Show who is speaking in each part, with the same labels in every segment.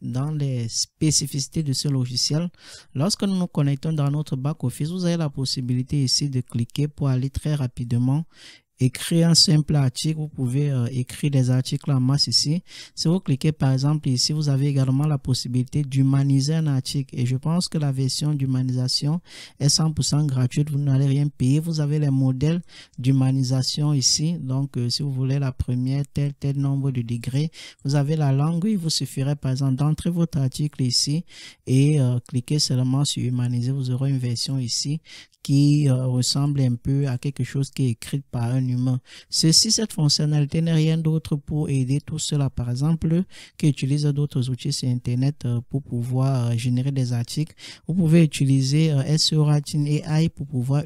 Speaker 1: dans les spécificités de ce logiciel. Lorsque nous nous connectons dans notre back-office, vous avez la possibilité ici de cliquer pour aller très rapidement écrire un simple article, vous pouvez euh, écrire des articles en masse ici. Si vous cliquez par exemple ici, vous avez également la possibilité d'humaniser un article et je pense que la version d'humanisation est 100% gratuite, vous n'allez rien payer. Vous avez les modèles d'humanisation ici, donc euh, si vous voulez la première, tel, tel nombre de degrés, vous avez la langue, il vous suffirait par exemple d'entrer votre article ici et euh, cliquer seulement sur humaniser, vous aurez une version ici qui ressemble un peu à quelque chose qui est écrit par un humain. Ceci, cette fonctionnalité n'est rien d'autre pour aider tout cela, par exemple, qui utilise d'autres outils sur Internet euh, pour pouvoir euh, générer des articles. Vous pouvez utiliser euh, SEO Rating AI e pour pouvoir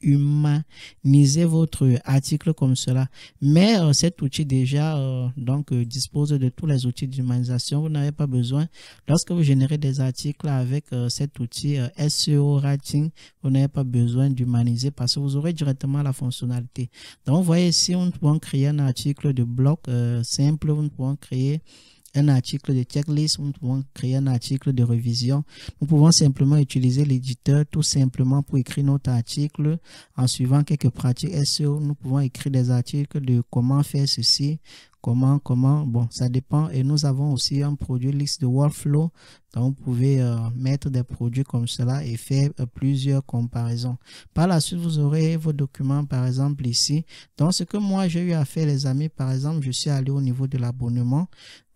Speaker 1: humaniser votre article comme cela. Mais cet outil déjà donc dispose de tous les outils d'humanisation. Vous n'avez pas besoin, lorsque vous générez des articles avec cet outil SEO Rating, e, vous n'avez pas besoin d'humaniser parce que vous aurez directement la fonctionnalité. Donc, vous voyez ici, nous pouvons créer un article de blog euh, simple, nous pouvons créer un article de checklist, nous pouvons créer un article de révision. Nous pouvons simplement utiliser l'éditeur tout simplement pour écrire notre article en suivant quelques pratiques SEO. Nous pouvons écrire des articles de comment faire ceci, Comment, comment Bon, ça dépend. Et nous avons aussi un produit liste de workflow. Donc, vous pouvez euh, mettre des produits comme cela et faire euh, plusieurs comparaisons. Par la suite, vous aurez vos documents, par exemple, ici. Donc, ce que moi, j'ai eu à faire, les amis, par exemple, je suis allé au niveau de l'abonnement.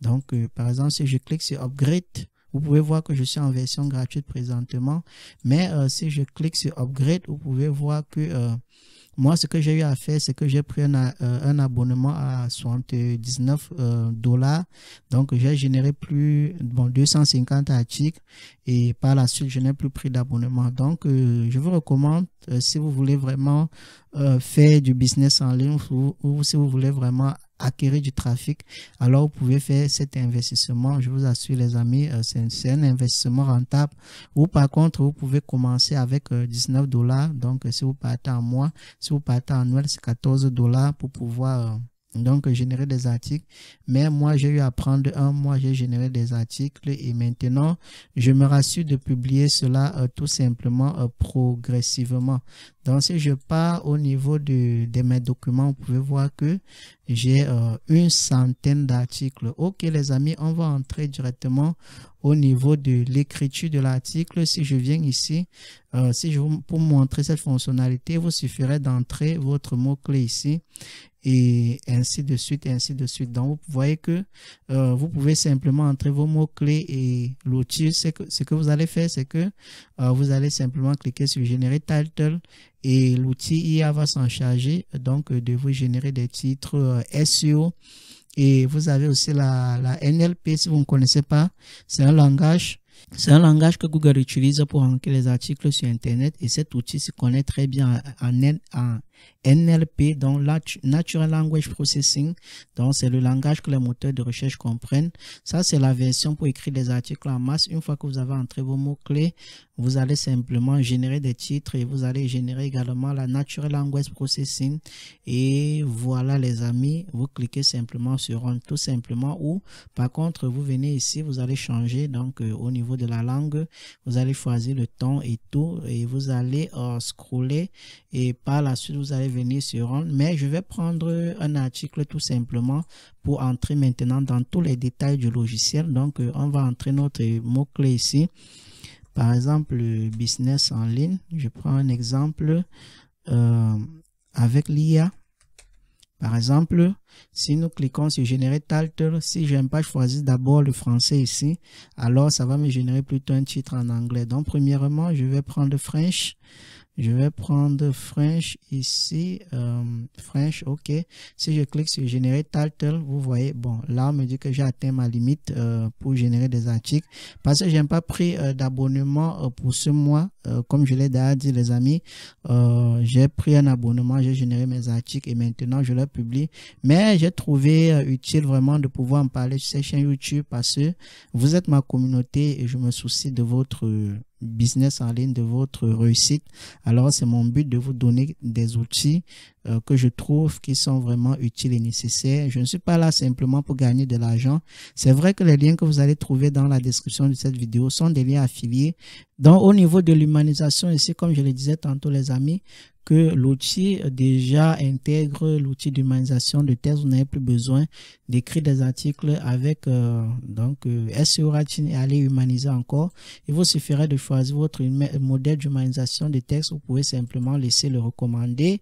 Speaker 1: Donc, euh, par exemple, si je clique sur Upgrade, vous pouvez voir que je suis en version gratuite présentement. Mais si je clique sur Upgrade, vous pouvez voir que moi, ce que j'ai eu à faire, c'est que j'ai pris un, euh, abonnement à 79 euh, dollars. Donc, j'ai généré plus bon 250 articles et par la suite, je n'ai plus pris d'abonnement. Donc, euh, je vous recommande, si vous voulez vraiment faire du business en ligne ou si vous voulez vraiment acquérir du trafic, alors vous pouvez faire cet investissement. Je vous assure les amis, euh, c'est un investissement rentable. Ou par contre, vous pouvez commencer avec 19 euh, dollars. Donc si vous partez en mois, si vous partez en annuel, c'est 14 dollars pour pouvoir euh, donc générer des articles mais moi j'ai eu à prendre un mois j'ai généré des articles et maintenant je me rassure de publier cela tout simplement progressivement donc, si je pars au niveau de, mes documents, vous pouvez voir que j'ai euh, une centaine d'articles. Ok, les amis, on va entrer directement au niveau de l'écriture de l'article. Si je viens ici, euh, si je vous, pour montrer cette fonctionnalité, vous suffirez d'entrer votre mot-clé ici et ainsi de suite, ainsi de suite. Donc, vous voyez que euh, vous pouvez simplement entrer vos mots-clés et l'outil, ce que, ce que vous allez faire, c'est que vous allez simplement cliquer sur « Générer title » et l'outil IA va s'en charger donc euh, de vous générer des titres euh, SEO et vous avez aussi la, la NLP si vous ne connaissez pas c'est un langage c'est un langage que Google utilise pour ranker les articles sur internet et cet outil se connaît très bien en, en, NLP, donc Natural Language Processing, donc c'est le langage que les moteurs de recherche comprennent. Ça, c'est la version pour écrire des articles en masse. Une fois que vous avez entré vos mots-clés, vous allez simplement générer des titres et vous allez générer également la Natural Language Processing. Et voilà les amis, vous cliquez simplement sur un tout simplement ou par contre vous venez ici, vous allez changer donc euh, au niveau de la langue, vous allez choisir le ton et tout et vous allez euh, scroller et par la suite vous allez venir sur on, mais je vais prendre un article tout simplement pour entrer maintenant dans tous les détails du logiciel. Donc, euh, on va entrer notre mot-clé ici. Par exemple, euh, business en ligne. Je prends un exemple euh, avec l'IA. Par exemple, si nous cliquons sur générer title, si j'aime pas choisir d'abord le français ici, alors ça va me générer plutôt un titre en anglais. Donc, premièrement, je vais prendre le French. Je vais prendre French ici. Euh, French, OK. Si je clique sur générer title, vous voyez, bon, là, on me dit que j'ai atteint ma limite euh, pour générer des articles. Parce que j'ai pas pris euh, d'abonnement euh, pour ce mois. comme je l'ai déjà dit, les amis, j'ai pris un abonnement, j'ai généré mes articles et maintenant, je les publie. Mais j'ai trouvé utile vraiment de pouvoir en parler sur ces chaînes YouTube parce que vous êtes ma communauté et je me soucie de votre business en ligne, de votre réussite. Alors, c'est mon but de vous donner des outils euh, que je trouve qui sont vraiment utiles et nécessaires. Je ne suis pas là simplement pour gagner de l'argent. C'est vrai que les liens que vous allez trouver dans la description de cette vidéo sont des liens affiliés. Donc, au niveau de l'humanisation, ici, comme je le disais tantôt, les amis, que l'outil déjà intègre l'outil d'humanisation de texte. Vous n'avez plus besoin d'écrire des articles avec euh, donc euh, SEO et aller humaniser encore. Il vous suffirait de choisir votre modèle d'humanisation de texte. Vous pouvez simplement laisser le recommander